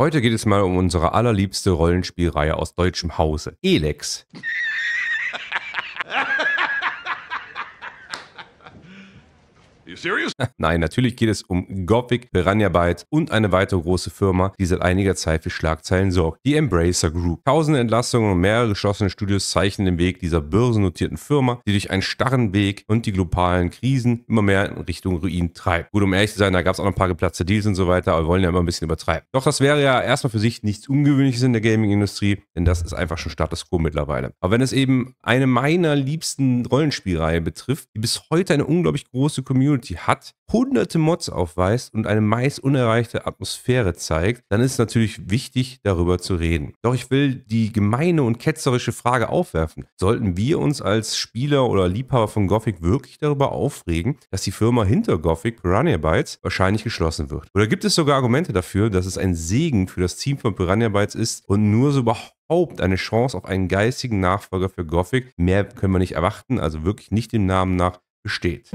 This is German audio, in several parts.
Heute geht es mal um unsere allerliebste Rollenspielreihe aus deutschem Hause, Elex. Nein, natürlich geht es um Gothic, Piranha Bytes und eine weitere große Firma, die seit einiger Zeit für Schlagzeilen sorgt, die Embracer Group. Tausende Entlassungen und mehrere geschlossene Studios zeichnen den Weg dieser börsennotierten Firma, die durch einen starren Weg und die globalen Krisen immer mehr in Richtung Ruin treibt. Gut, um ehrlich zu sein, da gab es auch noch ein paar geplatzte Deals und so weiter, aber wir wollen ja immer ein bisschen übertreiben. Doch das wäre ja erstmal für sich nichts Ungewöhnliches in der Gaming-Industrie, denn das ist einfach schon Status Quo mittlerweile. Aber wenn es eben eine meiner liebsten Rollenspielreihe betrifft, die bis heute eine unglaublich große Community Community hat, hunderte Mods aufweist und eine meist unerreichte Atmosphäre zeigt, dann ist es natürlich wichtig, darüber zu reden. Doch ich will die gemeine und ketzerische Frage aufwerfen. Sollten wir uns als Spieler oder Liebhaber von Gothic wirklich darüber aufregen, dass die Firma hinter Gothic, Piranha Bytes, wahrscheinlich geschlossen wird? Oder gibt es sogar Argumente dafür, dass es ein Segen für das Team von Piranha Bytes ist und nur so überhaupt eine Chance auf einen geistigen Nachfolger für Gothic. Mehr können wir nicht erwarten, also wirklich nicht dem Namen nach besteht.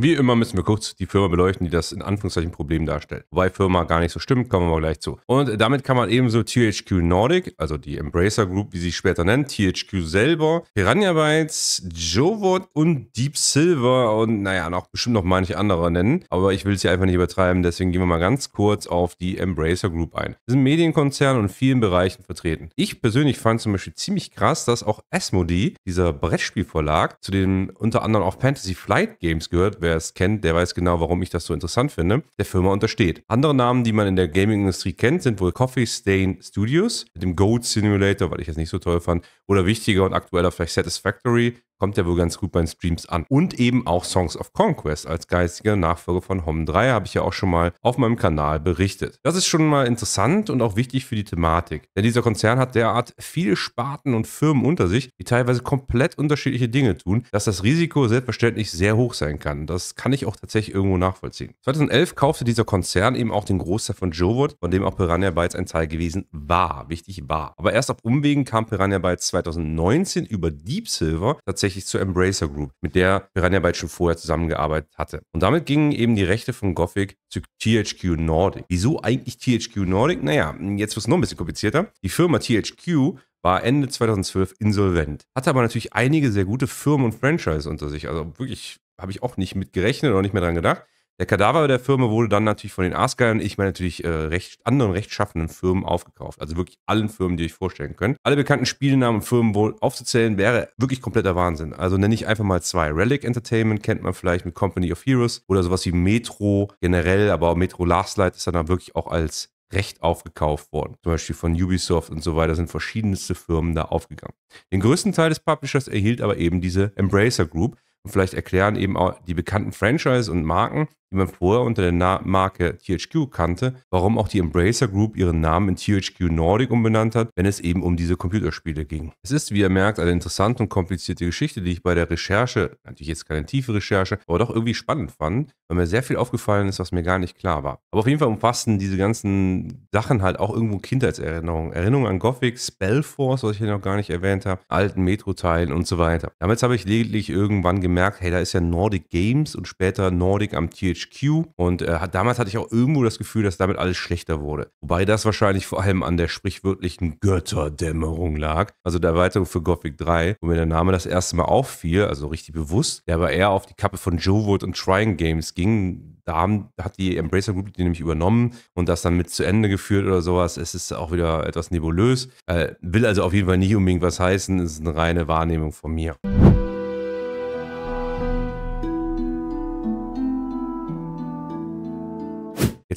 Wie immer müssen wir kurz die Firma beleuchten, die das in Anführungszeichen Problem darstellt. Wobei Firma gar nicht so stimmt, kommen wir mal gleich zu. Und damit kann man ebenso THQ Nordic, also die Embracer Group, wie sie später nennt, THQ selber, Piranha Bytes, Jovot und Deep Silver und naja, noch bestimmt noch manche andere nennen. Aber ich will es hier einfach nicht übertreiben, deswegen gehen wir mal ganz kurz auf die Embracer Group ein. Das sind ein Medienkonzern und vielen Bereichen vertreten. Ich persönlich fand zum Beispiel ziemlich krass, dass auch Asmodee, dieser Brettspielverlag, zu den unter anderem auch Fantasy Flight Games gehört, wer es kennt, der weiß genau, warum ich das so interessant finde, der Firma untersteht. Andere Namen, die man in der Gaming-Industrie kennt, sind wohl Coffee Stain Studios mit dem Goat Simulator, weil ich es nicht so toll fand, oder wichtiger und aktueller vielleicht Satisfactory, kommt ja wohl ganz gut bei den Streams an. Und eben auch Songs of Conquest als geistiger Nachfolger von Hom 3 habe ich ja auch schon mal auf meinem Kanal berichtet. Das ist schon mal interessant und auch wichtig für die Thematik, denn dieser Konzern hat derart viele Sparten und Firmen unter sich, die teilweise komplett unterschiedliche Dinge tun, dass das Risiko selbstverständlich sehr hoch sein kann. Das kann ich auch tatsächlich irgendwo nachvollziehen. 2011 kaufte dieser Konzern eben auch den Großteil von Jowood, von dem auch Piranha Bytes ein Teil gewesen war, wichtig war. Aber erst auf Umwegen kam Piranha Bytes 2019 über Deep Silver tatsächlich tatsächlich zur Embracer Group, mit der Piranha Bytes schon vorher zusammengearbeitet hatte. Und damit gingen eben die Rechte von Gothic zu THQ Nordic. Wieso eigentlich THQ Nordic? Naja, jetzt wird es noch ein bisschen komplizierter. Die Firma THQ war Ende 2012 insolvent, hatte aber natürlich einige sehr gute Firmen und Franchise unter sich. Also wirklich habe ich auch nicht mitgerechnet gerechnet oder nicht mehr dran gedacht. Der Kadaver der Firma wurde dann natürlich von den und ich meine natürlich äh, recht, anderen rechtschaffenden Firmen aufgekauft. Also wirklich allen Firmen, die ihr euch vorstellen könnt. Alle bekannten Spielnamen und Firmen wohl aufzuzählen, wäre wirklich kompletter Wahnsinn. Also nenne ich einfach mal zwei. Relic Entertainment kennt man vielleicht mit Company of Heroes oder sowas wie Metro generell, aber auch Metro Last Light ist dann, dann wirklich auch als Recht aufgekauft worden. Zum Beispiel von Ubisoft und so weiter sind verschiedenste Firmen da aufgegangen. Den größten Teil des Publishers erhielt aber eben diese Embracer Group. Und vielleicht erklären eben auch die bekannten Franchise und Marken, die man vorher unter der Na Marke THQ kannte, warum auch die Embracer Group ihren Namen in THQ Nordic umbenannt hat, wenn es eben um diese Computerspiele ging. Es ist, wie ihr merkt, eine interessante und komplizierte Geschichte, die ich bei der Recherche, natürlich jetzt keine tiefe Recherche, aber doch irgendwie spannend fand, weil mir sehr viel aufgefallen ist, was mir gar nicht klar war. Aber auf jeden Fall umfassten diese ganzen Sachen halt auch irgendwo Kindheitserinnerungen. Erinnerungen an Gothic, Spellforce, was ich hier noch gar nicht erwähnt habe, alten Metro-Teilen und so weiter. Damals habe ich lediglich irgendwann gemerkt, hey, da ist ja Nordic Games und später Nordic am THQ THQ. Und äh, damals hatte ich auch irgendwo das Gefühl, dass damit alles schlechter wurde. Wobei das wahrscheinlich vor allem an der sprichwörtlichen Götterdämmerung lag. Also der Erweiterung für Gothic 3, wo mir der Name das erste Mal auffiel, also richtig bewusst, der aber eher auf die Kappe von Joe Wood und Trying Games ging. Da hat die Embracer Group die nämlich übernommen und das dann mit zu Ende geführt oder sowas. Es ist auch wieder etwas nebulös. Äh, will also auf jeden Fall nicht unbedingt was heißen. Es ist eine reine Wahrnehmung von mir.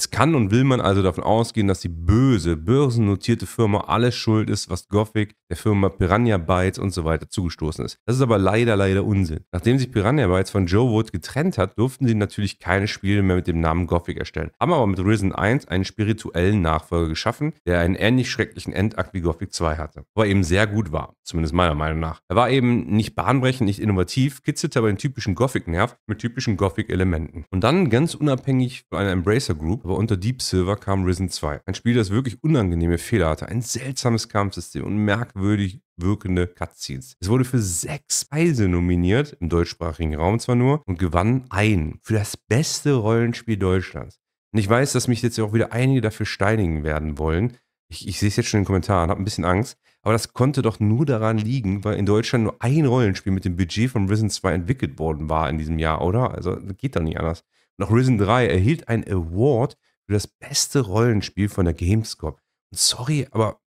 Jetzt kann und will man also davon ausgehen, dass die böse, börsennotierte Firma alles schuld ist, was Gothic, der Firma Piranha Bytes und so weiter zugestoßen ist. Das ist aber leider, leider Unsinn. Nachdem sich Piranha Bytes von Joe Wood getrennt hat, durften sie natürlich keine Spiele mehr mit dem Namen Gothic erstellen. Haben aber mit Risen 1 einen spirituellen Nachfolger geschaffen, der einen ähnlich schrecklichen Endakt wie Gothic 2 hatte. Aber eben sehr gut war, zumindest meiner Meinung nach. Er war eben nicht bahnbrechend, nicht innovativ, kitzelte aber den typischen Gothic-Nerv mit typischen Gothic-Elementen. Und dann ganz unabhängig von einer Embracer Group aber unter Deep Silver kam Risen 2. Ein Spiel, das wirklich unangenehme Fehler hatte, ein seltsames Kampfsystem und merkwürdig wirkende Cutscenes. Es wurde für sechs Preise nominiert, im deutschsprachigen Raum zwar nur, und gewann einen für das beste Rollenspiel Deutschlands. Und ich weiß, dass mich jetzt auch wieder einige dafür steinigen werden wollen. Ich, ich sehe es jetzt schon in den Kommentaren, habe ein bisschen Angst. Aber das konnte doch nur daran liegen, weil in Deutschland nur ein Rollenspiel mit dem Budget von Risen 2 entwickelt worden war in diesem Jahr, oder? Also geht doch nicht anders. Noch Risen 3 erhielt einen Award für das beste Rollenspiel von der Gamescom. Und sorry, aber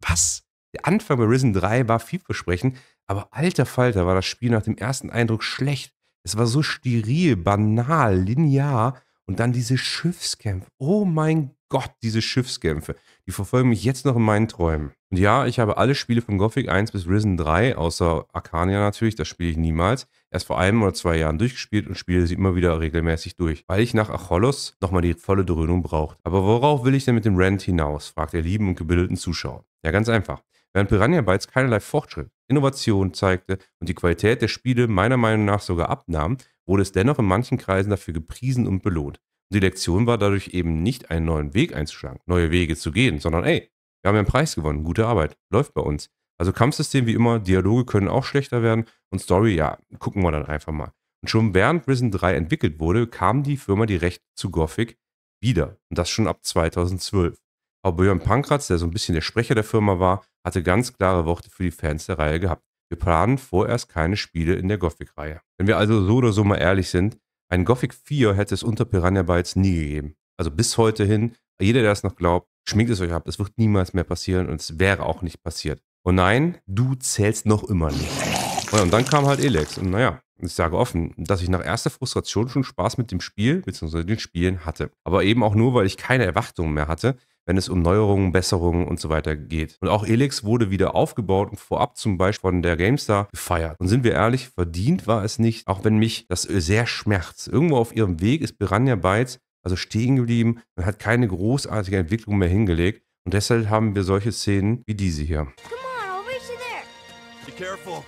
was? Der Anfang bei Risen 3 war vielversprechend, aber alter Falter war das Spiel nach dem ersten Eindruck schlecht. Es war so steril, banal, linear und dann diese Schiffskämpfe. Oh mein Gott, diese Schiffskämpfe, die verfolgen mich jetzt noch in meinen Träumen. Und ja, ich habe alle Spiele von Gothic 1 bis Risen 3, außer Arcania natürlich, das spiele ich niemals, erst vor einem oder zwei Jahren durchgespielt und spiele sie immer wieder regelmäßig durch, weil ich nach Acholos nochmal die volle Dröhnung braucht. Aber worauf will ich denn mit dem Rant hinaus, fragt der lieben und gebildeten Zuschauer. Ja, ganz einfach. Während Piranha Bytes keinerlei Fortschritt, Innovation zeigte und die Qualität der Spiele meiner Meinung nach sogar abnahm, wurde es dennoch in manchen Kreisen dafür gepriesen und belohnt. Und Die Lektion war dadurch eben nicht einen neuen Weg einzuschlagen, neue Wege zu gehen, sondern ey, wir haben ja einen Preis gewonnen, gute Arbeit, läuft bei uns. Also Kampfsystem wie immer, Dialoge können auch schlechter werden und Story, ja, gucken wir dann einfach mal. Und schon während Risen 3 entwickelt wurde, kam die Firma direkt zu Gothic wieder. Und das schon ab 2012. Aber Björn Pankratz, der so ein bisschen der Sprecher der Firma war, hatte ganz klare Worte für die Fans der Reihe gehabt. Wir planen vorerst keine Spiele in der Gothic-Reihe. Wenn wir also so oder so mal ehrlich sind, ein Gothic 4 hätte es unter Piranha Bytes nie gegeben. Also bis heute hin, jeder, der es noch glaubt, schminkt es euch ab. Es wird niemals mehr passieren und es wäre auch nicht passiert. Und oh nein, du zählst noch immer nicht. Oh und dann kam halt Elex und naja, ich sage offen, dass ich nach erster Frustration schon Spaß mit dem Spiel beziehungsweise den Spielen hatte. Aber eben auch nur, weil ich keine Erwartungen mehr hatte, wenn es um Neuerungen, Besserungen und so weiter geht. Und auch Elix wurde wieder aufgebaut und vorab zum Beispiel von der GameStar gefeiert. Und sind wir ehrlich, verdient war es nicht, auch wenn mich das sehr schmerzt. Irgendwo auf ihrem Weg ist Piranha Bytes also stehen geblieben und hat keine großartige Entwicklung mehr hingelegt. Und deshalb haben wir solche Szenen wie diese hier. Come on, I'll reach you there. Be careful.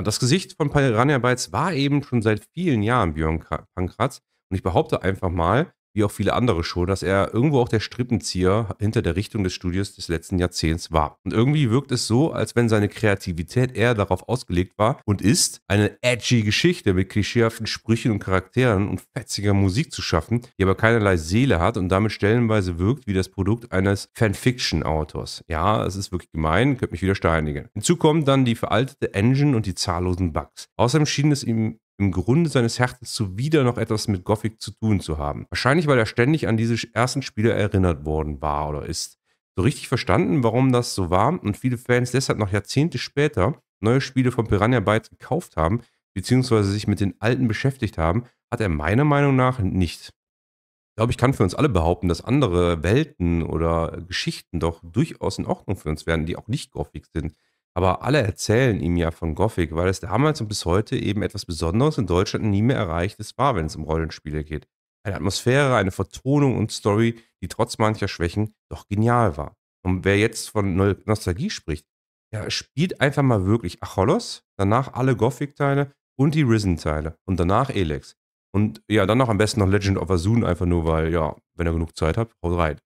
Und das Gesicht von Piranha Bytes war eben schon seit vielen Jahren Björn Pankratz. Und ich behaupte einfach mal, wie auch viele andere schon, dass er irgendwo auch der Strippenzieher hinter der Richtung des Studios des letzten Jahrzehnts war. Und irgendwie wirkt es so, als wenn seine Kreativität eher darauf ausgelegt war und ist, eine edgy Geschichte mit klischeehaften Sprüchen und Charakteren und fetziger Musik zu schaffen, die aber keinerlei Seele hat und damit stellenweise wirkt wie das Produkt eines Fanfiction-Autors. Ja, es ist wirklich gemein, könnte mich wieder steinigen. Hinzu kommen dann die veraltete Engine und die zahllosen Bugs. Außerdem schien es ihm im Grunde seines Herzens zuwider noch etwas mit Gothic zu tun zu haben. Wahrscheinlich, weil er ständig an diese ersten Spiele erinnert worden war oder ist. So richtig verstanden, warum das so war und viele Fans deshalb noch Jahrzehnte später neue Spiele von Piranha Bytes gekauft haben, beziehungsweise sich mit den alten beschäftigt haben, hat er meiner Meinung nach nicht. Ich glaube, ich kann für uns alle behaupten, dass andere Welten oder Geschichten doch durchaus in Ordnung für uns werden, die auch nicht Gothic sind. Aber alle erzählen ihm ja von Gothic, weil es damals und bis heute eben etwas Besonderes in Deutschland nie mehr erreichtes war, wenn es um Rollenspiele geht. Eine Atmosphäre, eine Vertonung und Story, die trotz mancher Schwächen doch genial war. Und wer jetzt von Nostalgie spricht, der spielt einfach mal wirklich Acholos, danach alle Gothic-Teile und die Risen-Teile und danach Elex. Und ja, dann noch am besten noch Legend of Azun, einfach nur, weil, ja, wenn ihr genug Zeit habt, haut rein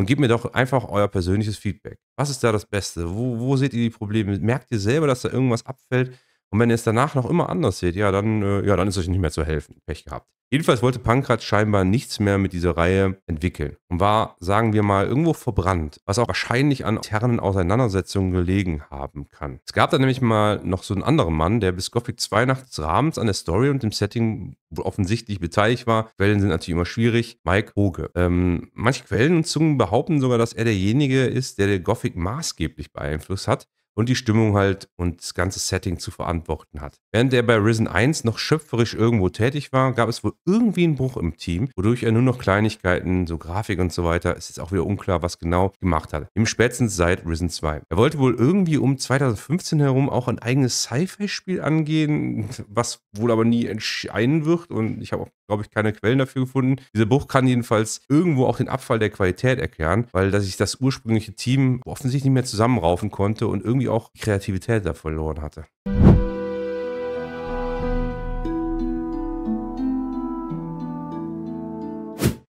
und gebt mir doch einfach euer persönliches Feedback. Was ist da das Beste? Wo, wo seht ihr die Probleme? Merkt ihr selber, dass da irgendwas abfällt? Und wenn ihr es danach noch immer anders seht, ja, dann, äh, ja, dann ist euch nicht mehr zu helfen. Pech gehabt. Jedenfalls wollte Pankrat scheinbar nichts mehr mit dieser Reihe entwickeln und war, sagen wir mal, irgendwo verbrannt, was auch wahrscheinlich an internen Auseinandersetzungen gelegen haben kann. Es gab da nämlich mal noch so einen anderen Mann, der bis Gothic 2 nachts abends an der Story und dem Setting offensichtlich beteiligt war. Quellen sind natürlich immer schwierig. Mike Hoge. Ähm, manche Quellen und Zungen behaupten sogar, dass er derjenige ist, der der Gothic maßgeblich beeinflusst hat und die Stimmung halt und das ganze Setting zu verantworten hat. Während er bei Risen 1 noch schöpferisch irgendwo tätig war, gab es wohl irgendwie einen Bruch im Team, wodurch er nur noch Kleinigkeiten, so Grafik und so weiter, ist jetzt auch wieder unklar, was genau gemacht hat. Im spätestens seit Risen 2. Er wollte wohl irgendwie um 2015 herum auch ein eigenes Sci-Fi-Spiel angehen, was wohl aber nie entscheiden wird und ich habe auch glaube ich, keine Quellen dafür gefunden. Dieser Buch kann jedenfalls irgendwo auch den Abfall der Qualität erklären, weil dass sich das ursprüngliche Team offensichtlich nicht mehr zusammenraufen konnte und irgendwie auch die Kreativität da verloren hatte.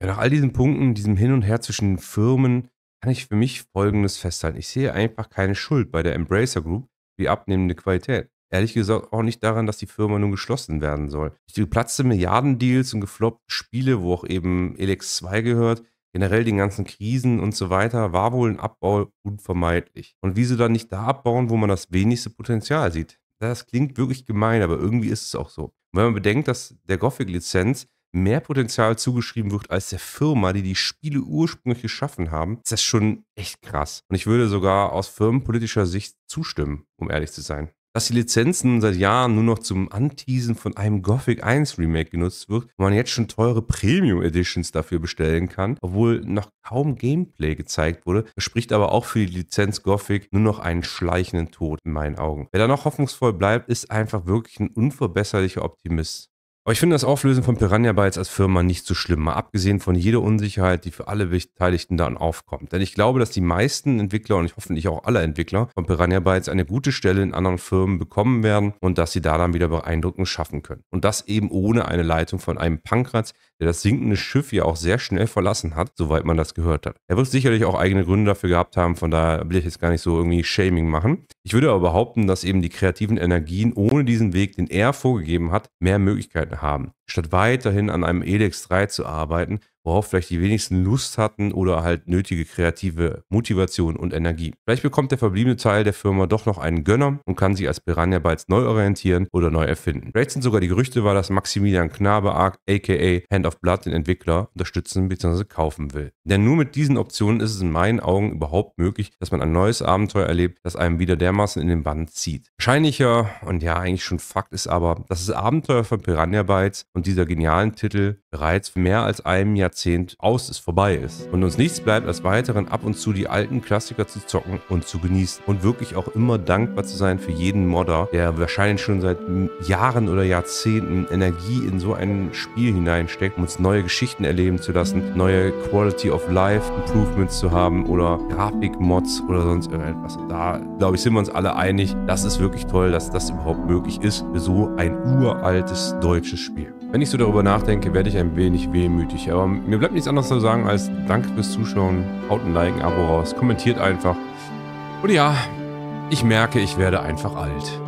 Ja, nach all diesen Punkten, diesem Hin und Her zwischen Firmen, kann ich für mich Folgendes festhalten. Ich sehe einfach keine Schuld bei der Embracer Group für die abnehmende Qualität ehrlich gesagt auch nicht daran, dass die Firma nun geschlossen werden soll. Die geplatzte Milliardendeals und gefloppten Spiele, wo auch eben Elex 2 gehört, generell den ganzen Krisen und so weiter, war wohl ein Abbau unvermeidlich. Und wieso dann nicht da abbauen, wo man das wenigste Potenzial sieht? Das klingt wirklich gemein, aber irgendwie ist es auch so. Und wenn man bedenkt, dass der Gothic-Lizenz mehr Potenzial zugeschrieben wird als der Firma, die die Spiele ursprünglich geschaffen haben, ist das schon echt krass. Und ich würde sogar aus firmenpolitischer Sicht zustimmen, um ehrlich zu sein dass die Lizenzen seit Jahren nur noch zum Anteasen von einem Gothic 1 Remake genutzt wird und man jetzt schon teure Premium Editions dafür bestellen kann, obwohl noch kaum Gameplay gezeigt wurde, spricht aber auch für die Lizenz Gothic nur noch einen schleichenden Tod in meinen Augen. Wer da noch hoffnungsvoll bleibt, ist einfach wirklich ein unverbesserlicher Optimist. Aber ich finde das Auflösen von Piranha Bytes als Firma nicht so schlimm, mal abgesehen von jeder Unsicherheit, die für alle Beteiligten dann aufkommt. Denn ich glaube, dass die meisten Entwickler und hoffentlich auch alle Entwickler von Piranha Bytes eine gute Stelle in anderen Firmen bekommen werden und dass sie da dann wieder beeindruckend schaffen können. Und das eben ohne eine Leitung von einem Pankratz, der das sinkende Schiff ja auch sehr schnell verlassen hat, soweit man das gehört hat. Er wird sicherlich auch eigene Gründe dafür gehabt haben, von daher will ich jetzt gar nicht so irgendwie Shaming machen. Ich würde aber behaupten, dass eben die kreativen Energien ohne diesen Weg, den er vorgegeben hat, mehr Möglichkeiten haben statt weiterhin an einem Elex 3 zu arbeiten, worauf vielleicht die wenigsten Lust hatten oder halt nötige kreative Motivation und Energie. Vielleicht bekommt der verbliebene Teil der Firma doch noch einen Gönner und kann sich als Piranha Bytes neu orientieren oder neu erfinden. Vielleicht sind sogar die Gerüchte wahr, dass Maximilian Knabe Arc, aka Hand of Blood, den Entwickler unterstützen bzw. kaufen will. Denn nur mit diesen Optionen ist es in meinen Augen überhaupt möglich, dass man ein neues Abenteuer erlebt, das einem wieder dermaßen in den Bann zieht. Wahrscheinlicher und ja eigentlich schon Fakt ist aber, dass das Abenteuer von Piranha Bytes und und dieser genialen Titel bereits mehr als einem Jahrzehnt aus ist, vorbei ist. Und uns nichts bleibt, als weiteren ab und zu die alten Klassiker zu zocken und zu genießen. Und wirklich auch immer dankbar zu sein für jeden Modder, der wahrscheinlich schon seit Jahren oder Jahrzehnten Energie in so ein Spiel hineinsteckt, um uns neue Geschichten erleben zu lassen, neue Quality of Life Improvements zu haben oder Grafikmods oder sonst irgendetwas. Da, glaube ich, sind wir uns alle einig, das ist wirklich toll, dass das überhaupt möglich ist für so ein uraltes deutsches Spiel. Wenn ich so darüber nachdenke, werde ich ein wenig wehmütig. Aber mir bleibt nichts anderes zu sagen als Danke fürs Zuschauen. Haut ein Like, ein Abo raus, kommentiert einfach. Und ja, ich merke, ich werde einfach alt.